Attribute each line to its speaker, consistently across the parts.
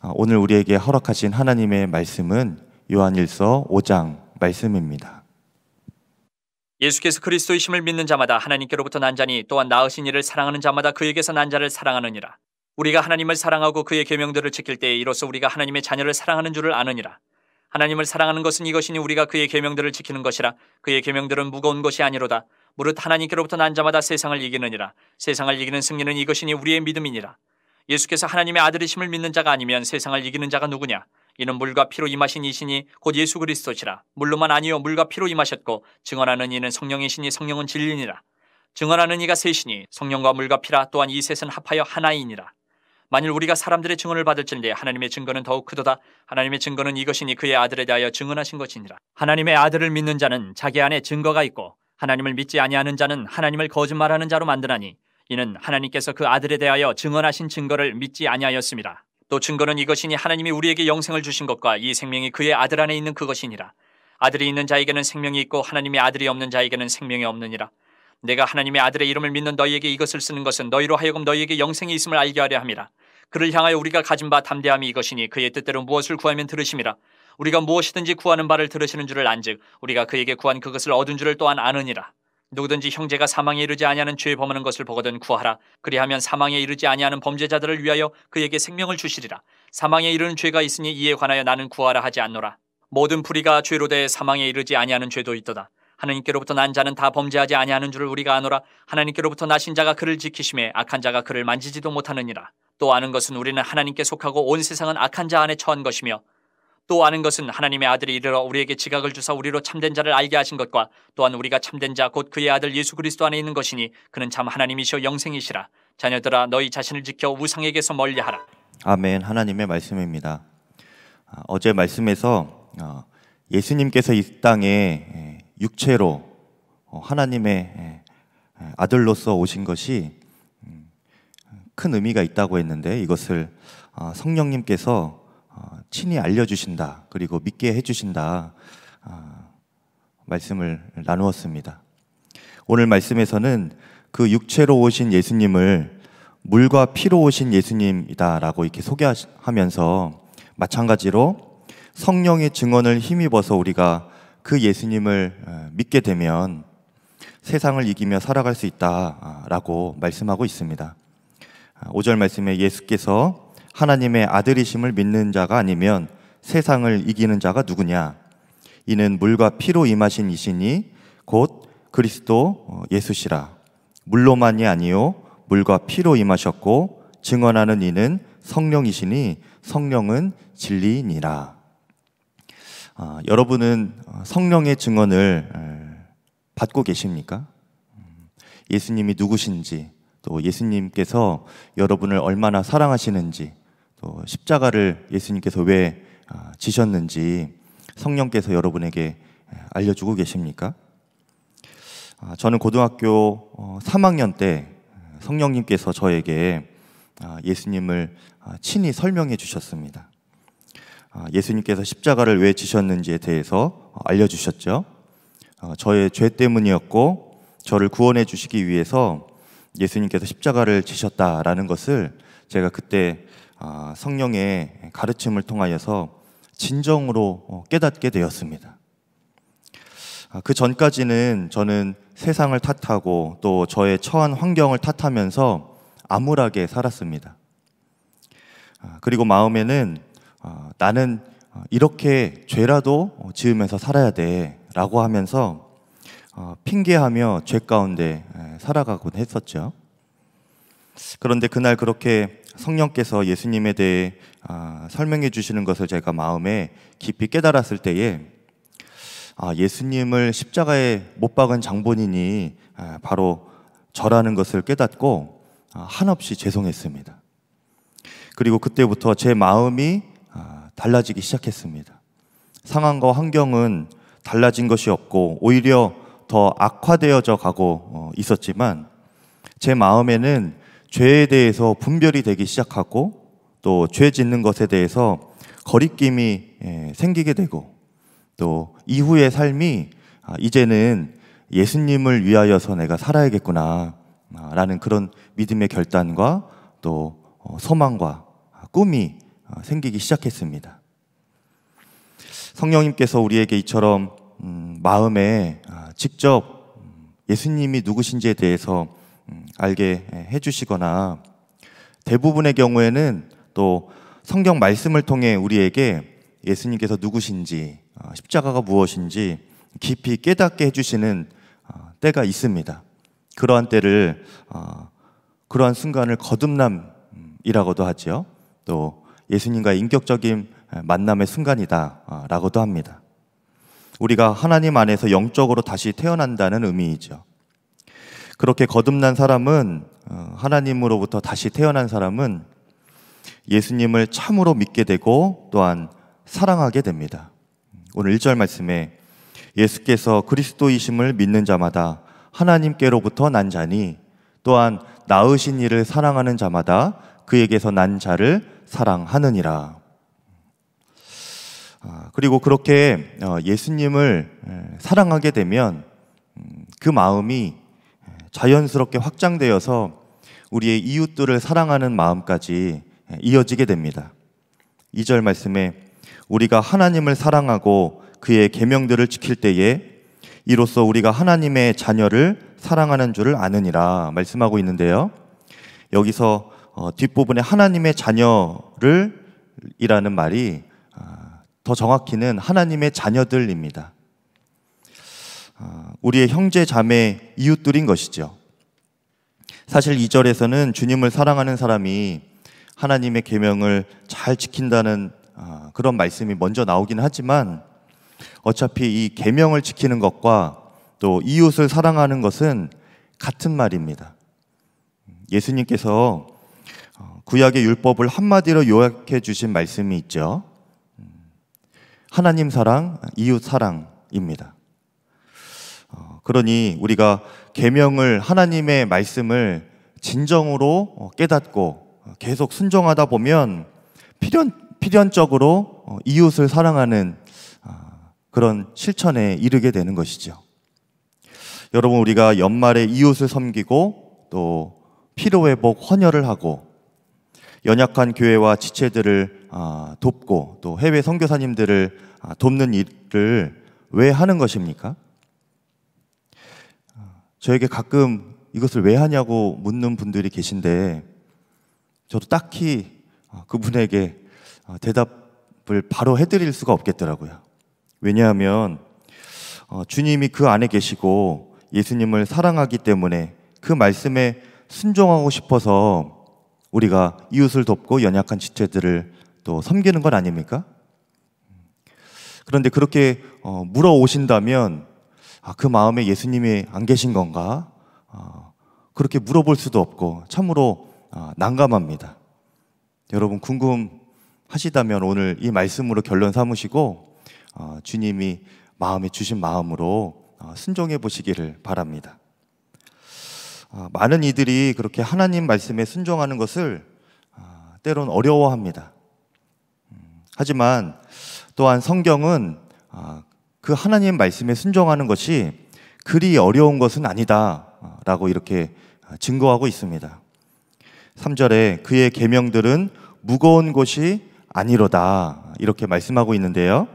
Speaker 1: 아, 오늘 우리에게 허락하신 하나님의 말씀은 요한일서 5장 말씀입니다.
Speaker 2: 예수께서 그리스도의 힘을 믿는 자마다 하나님께로부터 난 자니 또한 나으신 이를 사랑하는 자마다 그에게서 난 자를 사랑하느니라. 우리가 하나님을 사랑하고 그의 계명들을 지킬 때에 이로써 우리가 하나님의 자녀를 사랑하는 줄을 아느니라. 하나님을 사랑하는 것은 이것이니 우리가 그의 계명들을 지키는 것이라. 그의 계명들은 무거운 것이 아니로다. 무릇 하나님께로부터 난 자마다 세상을 이기느니라. 세상을 이기는 승리는 이것이니 우리의 믿음이니라. 예수께서 하나님의 아들이심을 믿는 자가 아니면 세상을 이기는 자가 누구냐? 이는 물과 피로 임하신 이신이 곧 예수 그리스도시라. 물로만 아니요 물과 피로 임하셨고 증언하는 이는 성령이시니 성령은 진리니라. 증언하는 이가 셋이니 성령과 물과 피라 또한 이 셋은 합하여 하나이니라. 만일 우리가 사람들의 증언을 받을진데 하나님의 증거는 더욱 크도다. 하나님의 증거는 이것이니 그의 아들에 대하여 증언하신 것이니라. 하나님의 아들을 믿는 자는 자기 안에 증거가 있고 하나님을 믿지 아니하는 자는 하나님을 거짓말하는 자로 만드나니 이는 하나님께서 그 아들에 대하여 증언하신 증거를 믿지 아니하였습니다. 또 증거는 이것이니 하나님이 우리에게 영생을 주신 것과 이 생명이 그의 아들 안에 있는 그것이니라. 아들이 있는 자에게는 생명이 있고 하나님의 아들이 없는 자에게는 생명이 없느니라. 내가 하나님의 아들의 이름을 믿는 너희에게 이것을 쓰는 것은 너희로 하여금 너희에게 영생이 있음을 알게 하려 함이라. 그를 향하여 우리가 가진 바 담대함이 이것이니 그의 뜻대로 무엇을 구하면 들으심이라. 우리가 무엇이든지 구하는 바를 들으시는 줄을 안즉 우리가 그에게 구한 그것을 얻은 줄을 또한 아느니라. 누구든지 형제가 사망에 이르지 아니하는 죄 범하는 것을 보거든 구하라. 그리하면 사망에 이르지 아니하는 범죄자들을 위하여 그에게 생명을 주시리라. 사망에 이르는 죄가 있으니 이에 관하여 나는 구하라 하지 않노라. 모든 불의가 죄로 되 사망에 이르지 아니하는 죄도 있도다. 하나님께로부터 난 자는 다 범죄하지 아니하는 줄을 우리가 아노라. 하나님께로부터 나신 자가 그를 지키심에 악한 자가 그를 만지지도 못하느니라. 또 아는 것은 우리는 하나님께 속하고 온 세상은 악한 자 안에 처한 것이며 또 아는 것은 하나님의 아들이 이르러 우리에게 지각을 주사 우리로 참된 자를 알게 하신 것과 또한 우리가 참된 자 곧 그의 아들 예수 그리스도 안에 있는 것이니 그는 참 하나님이시여 영생이시라 자녀들아 너희 자신을 지켜 우상에게서 멀리하라
Speaker 1: 아멘 하나님의 말씀입니다 아, 어제 말씀에서 어, 예수님께서 이 땅에 육체로 어, 하나님의 아들로서 오신 것이 음, 큰 의미가 있다고 했는데 이것을 어, 성령님께서 친히 알려주신다 그리고 믿게 해주신다 아, 말씀을 나누었습니다. 오늘 말씀에서는 그 육체로 오신 예수님을 물과 피로 오신 예수님이다라고 이렇게 소개하면서 마찬가지로 성령의 증언을 힘입어서 우리가 그 예수님을 어, 믿게 되면 세상을 이기며 살아갈 수 있다라고 말씀하고 있습니다. 5절 아, 말씀에 예수께서 하나님의 아들이심을 믿는 자가 아니면 세상을 이기는 자가 누구냐? 이는 물과 피로 임하신 이시니 곧 그리스도 어, 예수시라. 물로만이 아니요 물과 피로 임하셨고 증언하는 이는 성령이시니 성령은 진리니라. 아, 여러분은 어, 성령의 증언을 받고 계십니까? 음, 예수님이 누구신지 또 예수님께서 여러분을 얼마나 사랑하시는지 또 어, 십자가를 예수님께서 왜 아, 지셨는지 성령께서 여러분에게 알려주고 계십니까? 아, 저는 고등학교 3학년 어, 때 성령님께서 저에게 아, 예수님을 친히 설명해 주셨습니다. 예수님께서 십자가를 왜 지셨는지에 대해서 어, 알려주셨죠. 저의 죄 때문이었고 저를 구원해 주시기 위해서 예수님께서 십자가를 지셨다라는 것을 제가 그때 아, 성령의 가르침을 통하여서 진정으로 어, 깨닫게 되었습니다. 아, 그 전까지는 저는 세상을 탓하고 또 저의 처한 환경을 탓하면서 암울하게 살았습니다. 아, 그리고 마음에는 어, 나는 어, 이렇게 죄라도 지으면서 살아야 돼 라고 하면서 핑계하며 죄 가운데 살아가곤 했었죠. 그런데 그날 그렇게 성령께서 예수님에 대해 아, 설명해 주시는 것을 제가 마음에 깊이 깨달았을 때에 아, 예수님을 십자가에 못 박은 장본인이 아, 바로 저라는 것을 깨닫고 아, 한없이 죄송했습니다. 그리고 그때부터 제 마음이 아, 달라지기 시작했습니다. 상황과 환경은 달라진 것이 없고 오히려 더 악화되어져 가고 어, 있었지만 제 마음에는 죄에 대해서 분별이 되기 시작하고 또 죄 짓는 것에 대해서 거리낌이 예, 생기게 되고 또 이후의 삶이 아, 이제는 예수님을 위하여서 내가 살아야겠구나 아, 라는 그런 믿음의 결단과 또 어, 소망과 꿈이 어, 생기기 시작했습니다. 성령님께서 우리에게 이처럼 음, 마음에 아, 직접 음, 예수님이 누구신지에 대해서 알게 예, 해주시거나 대부분의 경우에는 또 성경 말씀을 통해 우리에게 예수님께서 누구신지 어, 십자가가 무엇인지 깊이 깨닫게 해주시는 어, 때가 있습니다. 그러한 때를 어, 그러한 순간을 거듭남이라고도 하지요. 또예수님과 인격적인 예, 만남의 순간이다라고도 합니다. 우리가 하나님 안에서 영적으로 다시 태어난다는 의미이죠. 그렇게 거듭난 사람은 어, 하나님으로부터 다시 태어난 사람은 예수님을 참으로 믿게 되고 또한 사랑하게 됩니다. 오늘 1절 말씀에 예수께서 그리스도이심을 믿는 자마다 하나님께로부터 난 자니 또한 나으신 이를 사랑하는 자마다 그에게서 난 자를 사랑하느니라. 아, 그리고 그렇게 어, 예수님을 사랑하게 되면 음, 그 마음이 자연스럽게 확장되어서 우리의 이웃들을 사랑하는 마음까지 예, 이어지게 됩니다. 2절 말씀에 우리가 하나님을 사랑하고 그의 계명들을 지킬 때에 이로써 우리가 하나님의 자녀를 사랑하는 줄을 아느니라 말씀하고 있는데요. 여기서 어, 뒷부분에 하나님의 자녀를 이라는 말이 아, 더 정확히는 하나님의 자녀들입니다. 아, 우리의 형제, 자매, 이웃들인 것이죠. 사실 2절에서는 주님을 사랑하는 사람이 하나님의 계명을 잘 지킨다는 아, 그런 말씀이 먼저 나오긴 하지만 어차피 이 계명을 지키는 것과 또 이웃을 사랑하는 것은 같은 말입니다. 예수님께서 어, 구약의 율법을 한마디로 요약해 주신 말씀이 있죠. 음, 하나님 사랑, 이웃 사랑입니다. 그러니 우리가 계명을 하나님의 말씀을 진정으로 어, 깨닫고 어, 계속 순종하다 보면 필연 필연적으로 어, 이웃을 사랑하는 아, 그런 실천에 이르게 되는 것이죠. 여러분 우리가 연말에 이웃을 섬기고 또 피로 회복 헌혈을 하고 연약한 교회와 지체들을 아, 돕고 또 해외 선교사님들을 아, 돕는 일을 왜 하는 것입니까? 저에게 가끔 이것을 왜 하냐고 묻는 분들이 계신데 저도 딱히 어, 그분에게 어, 대답을 바로 해드릴 수가 없겠더라고요. 왜냐하면 어, 주님이 그 안에 계시고 예수님을 사랑하기 때문에 그 말씀에 순종하고 싶어서 우리가 이웃을 돕고 연약한 지체들을 또 섬기는 것 아닙니까? 그런데 그렇게 물어오신다면 아, 그 마음에 예수님이 안 계신 건가? 어, 그렇게 물어볼 수도 없고 참으로 어, 난감합니다. 여러분 궁금하시다면 오늘 이 말씀으로 결론 삼으시고 어, 주님이 마음에 주신 마음으로 어, 순종해 보시기를 바랍니다. 어, 많은 이들이 그렇게 하나님 말씀에 순종하는 것을 어, 때론 어려워합니다. 음, 하지만 또한 성경은 그 하나님 말씀에 순종하는 것이 그리 어려운 것은 아니다라고 이렇게 증거하고 있습니다. 3절에 그의 계명들은 무거운 것이 아니로다 이렇게 말씀하고 있는데요.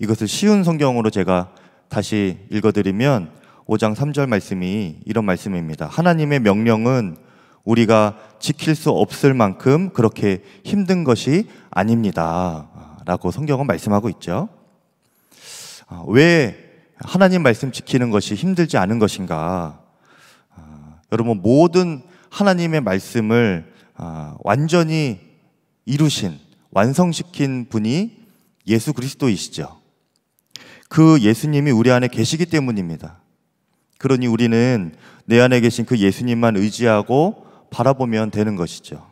Speaker 1: 이것을 쉬운 성경으로 제가 다시 읽어드리면 5장 3절 말씀이 이런 말씀입니다. 하나님의 명령은 우리가 지킬 수 없을 만큼 그렇게 힘든 것이 아닙니다. 라고 성경은 말씀하고 있죠. 아, 왜 하나님 말씀 지키는 것이 힘들지 않은 것인가? 아, 여러분 모든 하나님의 말씀을 아, 완전히 이루신 완성시킨 분이 예수 그리스도이시죠. 그 예수님이 우리 안에 계시기 때문입니다. 그러니 우리는 내 안에 계신 그 예수님만 의지하고 바라보면 되는 것이죠.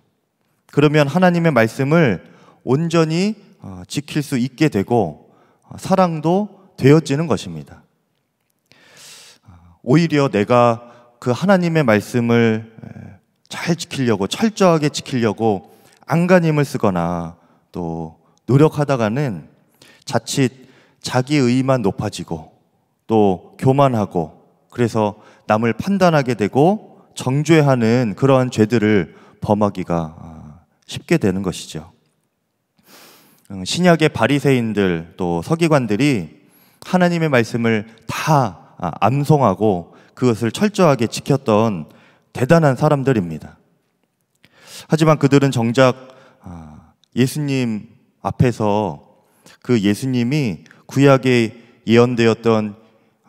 Speaker 1: 그러면 하나님의 말씀을 온전히 어, 지킬 수 있게 되고 어, 사랑도 되어지는 것입니다. 오히려 내가 그 하나님의 말씀을 잘 지키려고 철저하게 지키려고 안간힘을 쓰거나 또 노력하다가는 자칫 자기 의만 의 높아지고 또 교만하고 그래서 남을 판단하게 되고 정죄하는 그러한 죄들을 범하기가 아, 쉽게 되는 것이죠. 음, 신약의 바리새인들 또 서기관들이 하나님의 말씀을 다 아, 암송하고 그것을 철저하게 지켰던 대단한 사람들입니다. 하지만 그들은 정작 아, 예수님 앞에서 그 예수님이 구약에 예언되었던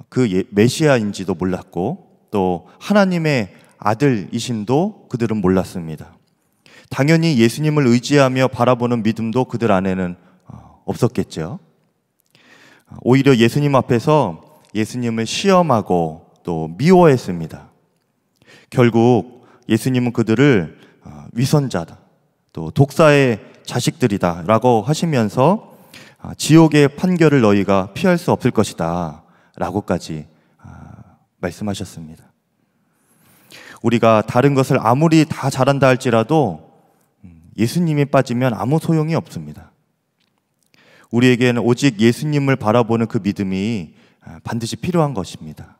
Speaker 1: 그 예, 메시아인지도 몰랐고 또 하나님의 아들이심도 그들은 몰랐습니다. 당연히 예수님을 의지하며 바라보는 믿음도 그들 안에는 어, 없었겠죠. 오히려 예수님 앞에서 예수님을 시험하고 또 미워했습니다. 결국 예수님은 그들을 어, 위선자다, 또 독사의 자식들이다 라고 하시면서 아, 지옥의 판결을 너희가 피할 수 없을 것이다 라고까지 아, 말씀하셨습니다. 우리가 다른 것을 아무리 다 잘한다 할지라도 음, 예수님이 빠지면 아무 소용이 없습니다. 우리에게는 오직 예수님을 바라보는 그 믿음이 아, 반드시 필요한 것입니다.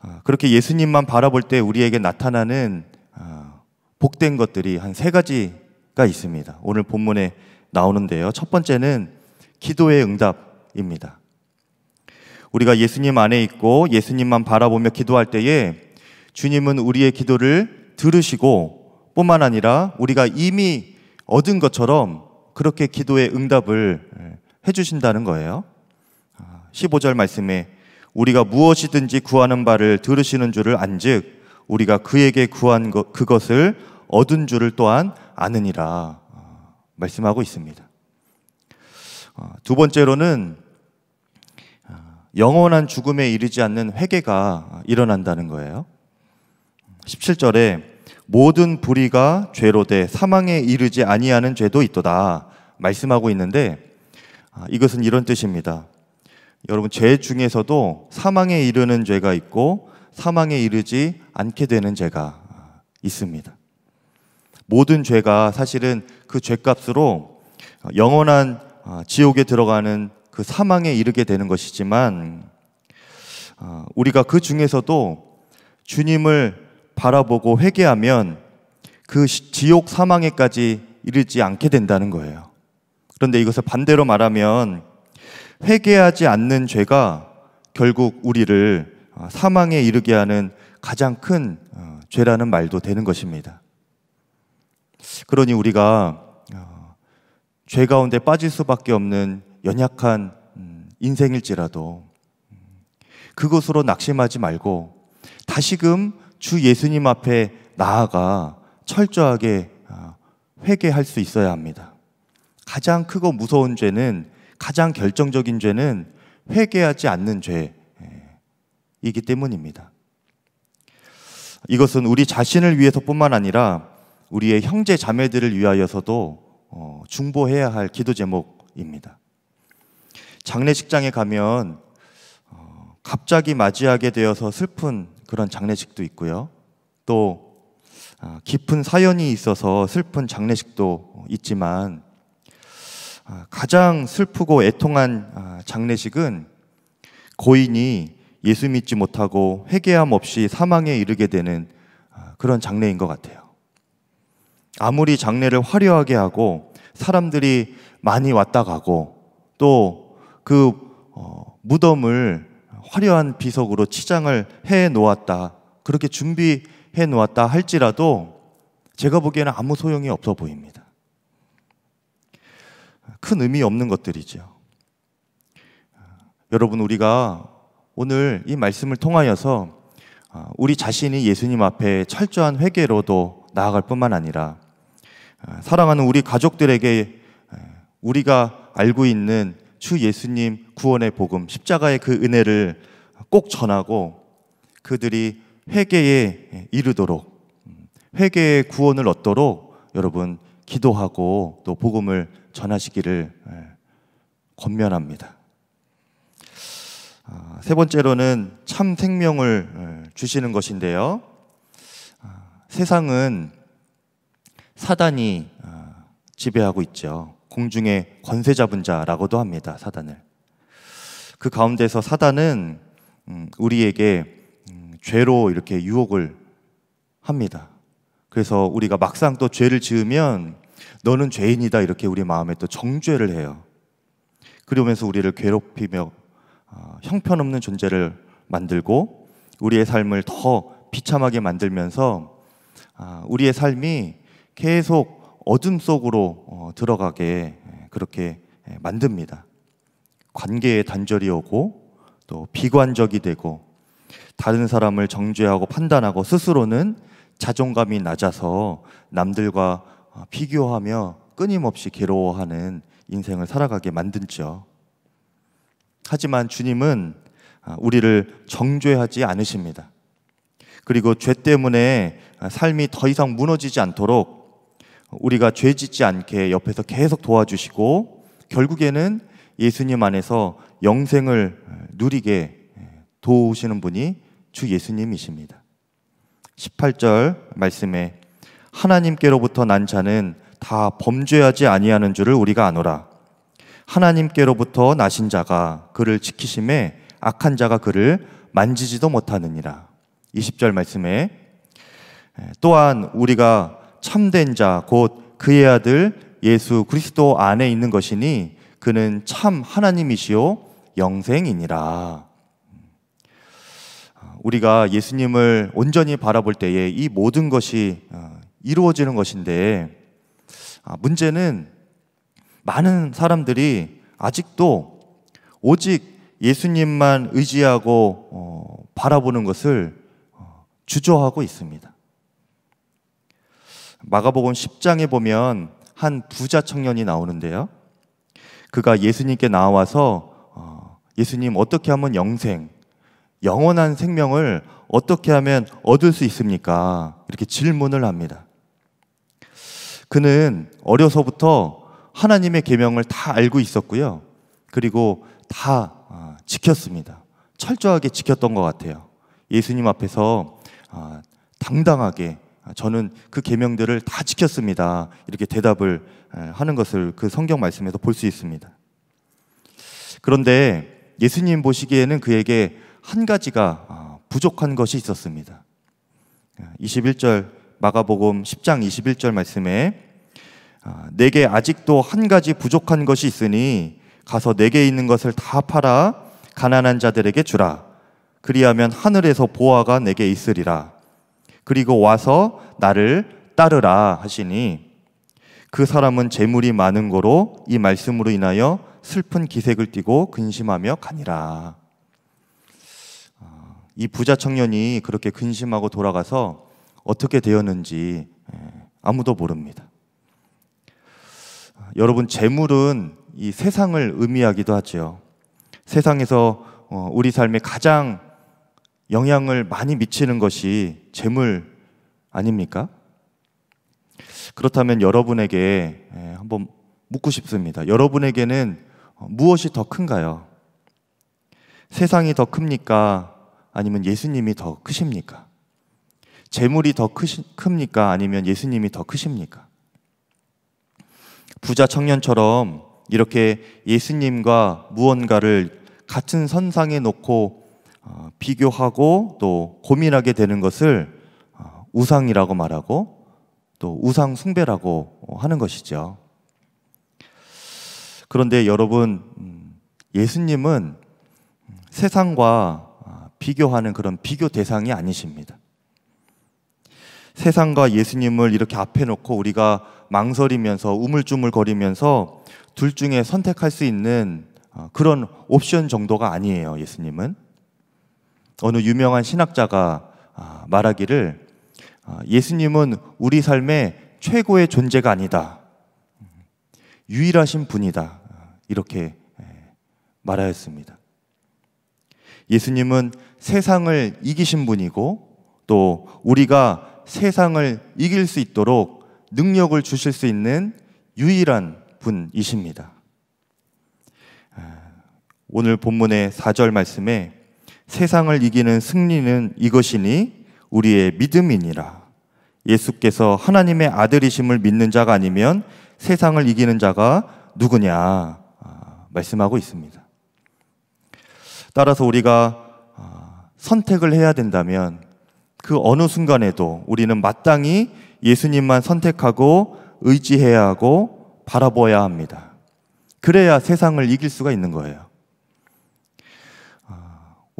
Speaker 1: 아, 그렇게 예수님만 바라볼 때 우리에게 나타나는 아, 복된 것들이 한 세 가지가 있습니다. 오늘 본문에 나오는데요. 첫 번째는 기도의 응답입니다. 우리가 예수님 안에 있고 예수님만 바라보며 기도할 때에 주님은 우리의 기도를 들으시고 뿐만 아니라 우리가 이미 얻은 것처럼 그렇게 기도의 응답을 예, 해주신다는 거예요. 15절 아, 말씀에 우리가 무엇이든지 구하는 바를 들으시는 줄을 안즉 우리가 그에게 구한 것, 그것을 얻은 줄을 또한 아느니라 아, 말씀하고 있습니다. 아, 두 번째로는 영원한 죽음에 이르지 않는 회개가 일어난다는 거예요. 17절에 모든 불의가 죄로 돼 사망에 이르지 아니하는 죄도 있도다 말씀하고 있는데 아, 이것은 이런 뜻입니다. 여러분 죄 중에서도 사망에 이르는 죄가 있고 사망에 이르지 않게 되는 죄가 아, 있습니다. 모든 죄가 사실은 그 죄값으로 아, 영원한 지옥에 들어가는 그 사망에 이르게 되는 것이지만 우리가 그 중에서도 주님을 바라보고 회개하면 그 지옥 사망에까지 이르지 않게 된다는 거예요. 그런데 이것을 반대로 말하면 회개하지 않는 죄가 결국 우리를 어, 사망에 이르게 하는 가장 큰 어, 죄라는 말도 되는 것입니다. 그러니 우리가 어, 죄 가운데 빠질 수밖에 없는 연약한 음, 인생일지라도 음, 그것으로 낙심하지 말고 다시금 주 예수님 앞에 나아가 철저하게 아, 회개할 수 있어야 합니다. 가장 크고 무서운 죄는 가장 결정적인 죄는 회개하지 않는 죄이기 예, 때문입니다. 이것은 우리 자신을 위해서뿐만 아니라 우리의 형제 자매들을 위하여서도 어, 중보해야 할 기도 제목입니다. 장례식장에 가면 어, 갑자기 맞이하게 되어서 슬픈 그런 장례식도 있고요. 또 아, 깊은 사연이 있어서 슬픈 장례식도 있지만 아, 가장 슬프고 애통한 아, 장례식은 고인이 예수 믿지 못하고 회개함 없이 사망에 이르게 되는 그런 장례인 것 같아요. 아무리 장례를 화려하게 하고 사람들이 많이 왔다 가고 또그 어, 무덤을 화려한 비석으로 치장을 해 놓았다. 그렇게 준비해 놓았다 할지라도 제가 보기에는 아무 소용이 없어 보입니다. 큰 의미 없는 것들이죠. 여러분, 우리가 오늘 이 말씀을 통하여서 아, 우리 자신이 예수님 앞에 철저한 회개로도 나아갈 뿐만 아니라 아, 사랑하는 우리 가족들에게 우리가 알고 있는 주 예수님 구원의 복음, 십자가의 그 은혜를 꼭 전하고 그들이 회개에 이르도록 회개의 구원을 얻도록 여러분 기도하고 또 복음을 전하시기를 예, 권면합니다. 아, 세 번째로는 참 생명을 예, 주시는 것인데요. 아, 세상은 사단이 아, 지배하고 있죠. 공중에 권세 잡은 자라고도 합니다. 사단을. 그 가운데서 사단은 음, 우리에게 음, 죄로 이렇게 유혹을 합니다. 그래서 우리가 막상 또 죄를 지으면 너는 죄인이다 이렇게 우리 마음에 또 정죄를 해요. 그러면서 우리를 괴롭히며 어, 형편없는 존재를 만들고 우리의 삶을 더 비참하게 만들면서 아, 우리의 삶이 계속 어둠 속으로 어, 들어가게 예, 그렇게 예, 만듭니다. 관계의 단절이 오고 또 비관적이 되고 다른 사람을 정죄하고 판단하고 스스로는 자존감이 낮아서 남들과 어, 비교하며 끊임없이 괴로워하는 인생을 살아가게 만든죠. 하지만 주님은 아, 우리를 정죄하지 않으십니다. 그리고 죄 때문에 아, 삶이 더 이상 무너지지 않도록 우리가 죄 짓지 않게 옆에서 계속 도와주시고 결국에는 예수님 안에서 영생을 누리게 도우시는 분이 주 예수님이십니다. 18절 말씀에 하나님께로부터 난 자는 다 범죄하지 아니하는 줄을 우리가 아노라. 하나님께로부터 나신 자가 그를 지키심에 악한 자가 그를 만지지도 못하느니라. 20절 말씀에 또한 우리가 참된 자 곧 그의 아들 예수 그리스도 안에 있는 것이니 그는 참하나님이시오 영생이니라. 아, 우리가 예수님을 온전히 바라볼 때에 이 모든 것이 어, 이루어지는 것인데 아, 문제는 많은 사람들이 아직도 오직 예수님만 의지하고 어, 바라보는 것을 어, 주저하고 있습니다. 마가복음 10장에 보면 한 부자 청년이 나오는데요. 그가 예수님께 나와서 어, 예수님 어떻게 하면 영생, 영원한 생명을 어떻게 하면 얻을 수 있습니까? 이렇게 질문을 합니다. 그는 어려서부터 하나님의 계명을 다 알고 있었고요. 그리고 다 어, 지켰습니다. 철저하게 지켰던 것 같아요. 예수님 앞에서 어, 당당하게 저는 그 계명들을 다 지켰습니다. 이렇게 대답을 하는 것을 그 성경 말씀에서 볼 수 있습니다. 그런데 예수님 보시기에는 그에게 한 가지가 아, 부족한 것이 있었습니다. 21절 마가복음 10장 21절 말씀에 아, 내게 아직도 한 가지 부족한 것이 있으니 가서 내게 있는 것을 다 팔아 가난한 자들에게 주라 그리하면 하늘에서 보아가 내게 있으리라 그리고 와서 나를 따르라 하시니 그 사람은 재물이 많은 거로 이 말씀으로 인하여 슬픈 기색을 띠고 근심하며 가니라. 아, 이 부자 청년이 그렇게 근심하고 돌아가서 어떻게 되었는지 예, 아무도 모릅니다. 아, 여러분 재물은 이 세상을 의미하기도 하지요. 세상에서 어, 우리 삶의 가장 영향을 많이 미치는 것이 재물 아닙니까? 그렇다면 여러분에게 예, 한번 묻고 싶습니다. 여러분에게는 어, 무엇이 더 큰가요? 세상이 더 큽니까? 아니면 예수님이 더 크십니까? 재물이 더 크시, 큽니까? 아니면 예수님이 더 크십니까? 부자 청년처럼 이렇게 예수님과 무언가를 같은 선상에 놓고 어, 비교하고 또 고민하게 되는 것을 어, 우상이라고 말하고 또 우상 숭배라고 하는 것이죠. 그런데 여러분, 음, 예수님은 세상과 어, 비교하는 그런 비교 대상이 아니십니다. 세상과 예수님을 이렇게 앞에 놓고 우리가 망설이면서 우물쭈물거리면서 둘 중에 선택할 수 있는 그런 옵션 정도가 아니에요, 예수님은. 어느 유명한 신학자가 아, 말하기를 아, 예수님은 우리 삶의 최고의 존재가 아니다. 유일하신 분이다. 이렇게 예, 말하였습니다. 예수님은 세상을 이기신 분이고 또 우리가 세상을 이길 수 있도록 능력을 주실 수 있는 유일한 분이십니다. 아, 오늘 본문의 4절 말씀에 세상을 이기는 승리는 이것이니 우리의 믿음이니라. 예수께서 하나님의 아들이심을 믿는 자가 아니면 세상을 이기는 자가 누구냐 아, 말씀하고 있습니다. 따라서 우리가 아, 선택을 해야 된다면 그 어느 순간에도 우리는 마땅히 예수님만 선택하고 의지해야 하고 바라보아야 합니다. 그래야 세상을 이길 수가 있는 거예요.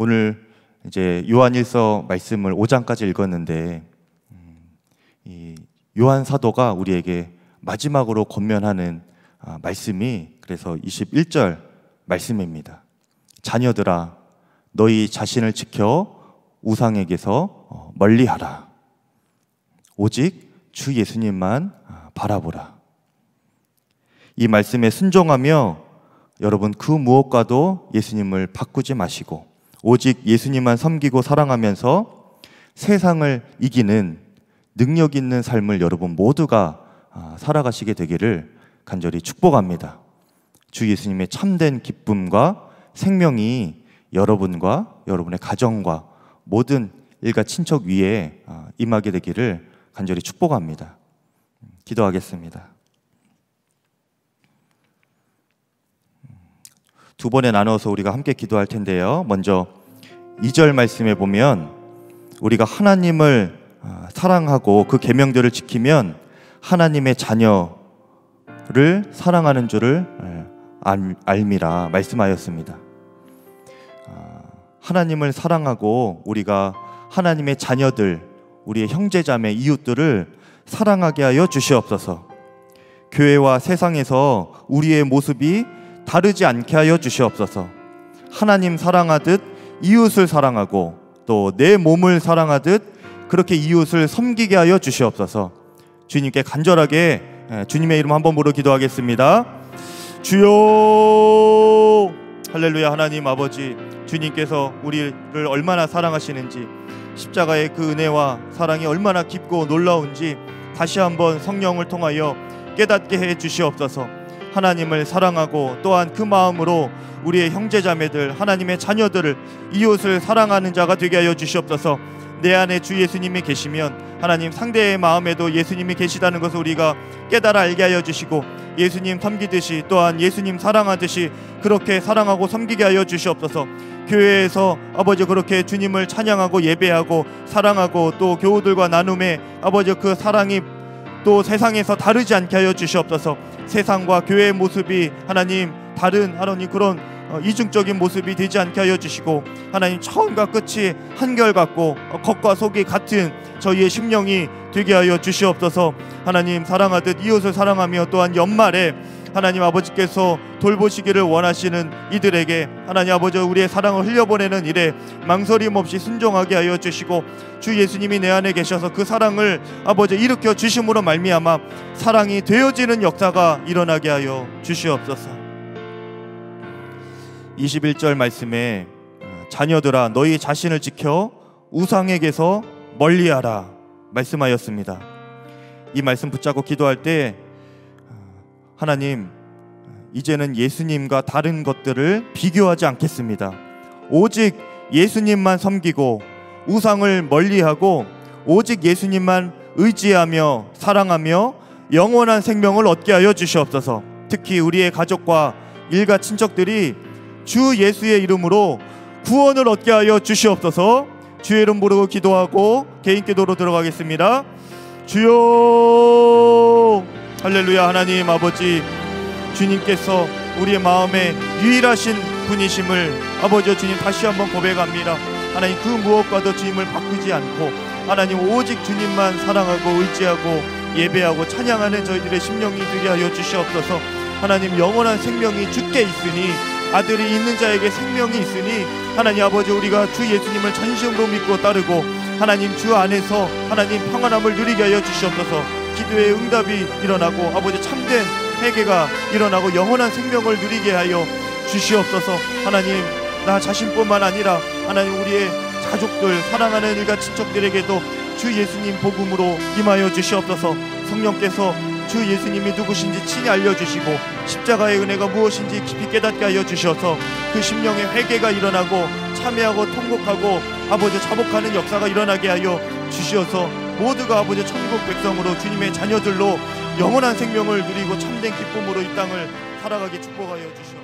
Speaker 1: 오늘 이제 요한일서 말씀을 5장까지 읽었는데 음, 이 요한 사도가 우리에게 마지막으로 권면하는 아, 말씀이 그래서 21절 말씀입니다. 자녀들아 너희 자신을 지켜 우상에게서 어, 멀리하라. 오직 주 예수님만 아, 바라보라. 이 말씀에 순종하며 여러분 그 무엇과도 예수님을 바꾸지 마시고 오직 예수님만 섬기고 사랑하면서 세상을 이기는 능력 있는 삶을 여러분 모두가 아, 살아가시게 되기를 간절히 축복합니다. 주 예수님의 참된 기쁨과 생명이 여러분과 여러분의 가정과 모든 일가 친척 위에 아, 임하게 되기를 간절히 축복합니다. 기도하겠습니다. 두 번에 나눠서 우리가 함께 기도할 텐데요. 먼저 2절 말씀에 보면 우리가 하나님을 아, 사랑하고 그 계명들을 지키면 하나님의 자녀를 사랑하는 줄을 예, 알미라 말씀하였습니다. 아, 하나님을 사랑하고 우리가 하나님의 자녀들, 우리의 형제자매 이웃들을 사랑하게 하여 주시옵소서. 교회와 세상에서 우리의 모습이 다르지 않게 하여 주시옵소서. 하나님 사랑하듯 이웃을 사랑하고 또 내 몸을 사랑하듯 그렇게 이웃을 섬기게 하여 주시옵소서. 주님께 간절하게 예, 주님의 이름 한번 부르 기도하겠습니다. 주여 할렐루야 하나님 아버지 주님께서 우리를 얼마나 사랑하시는지 십자가의 그 은혜와 사랑이 얼마나 깊고 놀라운지 다시 한번 성령을 통하여 깨닫게 해 주시옵소서. 하나님을 사랑하고 또한 그 마음으로 우리의 형제자매들 하나님의 자녀들을 이웃을 사랑하는 자가 되게 하여 주시옵소서 내 안에 주 예수님이 계시면 하나님 상대의 마음에도 예수님이 계시다는 것을 우리가 깨달아 알게 하여 주시고 예수님 섬기듯이 또한 예수님 사랑하듯이 그렇게 사랑하고 섬기게 하여 주시옵소서 교회에서 아버지 그렇게 주님을 찬양하고 예배하고 사랑하고 또 교우들과 나눔에 아버지 그 사랑이 또 세상에서 다르지 않게 하여 주시옵소서 세상과 교회의 모습이 하나님 다른 하나님 그런 어, 이중적인 모습이 되지 않게 하여 주시고 하나님 처음과 끝이 한결같고 어, 겉과 속이 같은 저희의 심령이 되게 하여 주시옵소서 하나님 사랑하듯 이웃을 사랑하며 또한 연말에 하나님 아버지께서 돌보시기를 원하시는 이들에게 하나님 아버지 우리의 사랑을 흘려보내는 일에 망설임 없이 순종하게 하여 주시고 주 예수님이 내 안에 계셔서 그 사랑을 아버지 일으켜 주심으로 말미암아 사랑이 되어지는 역사가 일어나게 하여 주시옵소서. 21절 말씀에 어, 자녀들아 너희 자신을 지켜 우상에게서 멀리하라 말씀하였습니다. 이 말씀 붙잡고 기도할 때 하나님 이제는 예수님과 다른 것들을 비교하지 않겠습니다. 오직 예수님만 섬기고 우상을 멀리하고 오직 예수님만 의지하며 사랑하며 영원한 생명을 얻게 하여 주시옵소서. 특히 우리의 가족과 일가 친척들이 주 예수의 이름으로 구원을 얻게 하여 주시옵소서. 주의 이름 부르고 기도하고 개인 기도로 들어가겠습니다. 주여 할렐루야 하나님 아버지 주님께서 우리의 마음에 유일하신 분이심을 아버지 주님 다시 한번 고백합니다 하나님 그 무엇과도 주님을 바꾸지 않고 하나님 오직 주님만 사랑하고 의지하고 예배하고 찬양하는 저희들의 심령이 되게 하여 주시옵소서 하나님 영원한 생명이 주께 있으니 아들이 있는 자에게 생명이 있으니 하나님 아버지 우리가 주 예수님을 전심으로 믿고 따르고 하나님 주 안에서 하나님 평안함을 누리게 하여 주시옵소서 기도의 응답이 일어나고 아버지 참된 회개가 일어나고 영원한 생명을 누리게 하여 주시옵소서 하나님 나 자신뿐만 아니라 하나님 우리의 가족들 사랑하는 일가 친척들에게도 주 예수님 복음으로 임하여 주시옵소서 성령께서 주 예수님이 누구신지 친히 알려주시고 십자가의 은혜가 무엇인지 깊이 깨닫게 하여 주셔서 그 심령의 회개가 일어나고 참회하고 통곡하고 아버지 자복하는 역사가 일어나게 하여 주시옵소서 모두가 아버지 천국 백성으로 주님의 자녀들로 영원한 생명을 누리고 참된 기쁨으로 이 땅을 살아가게 축복하여 주시옵소서.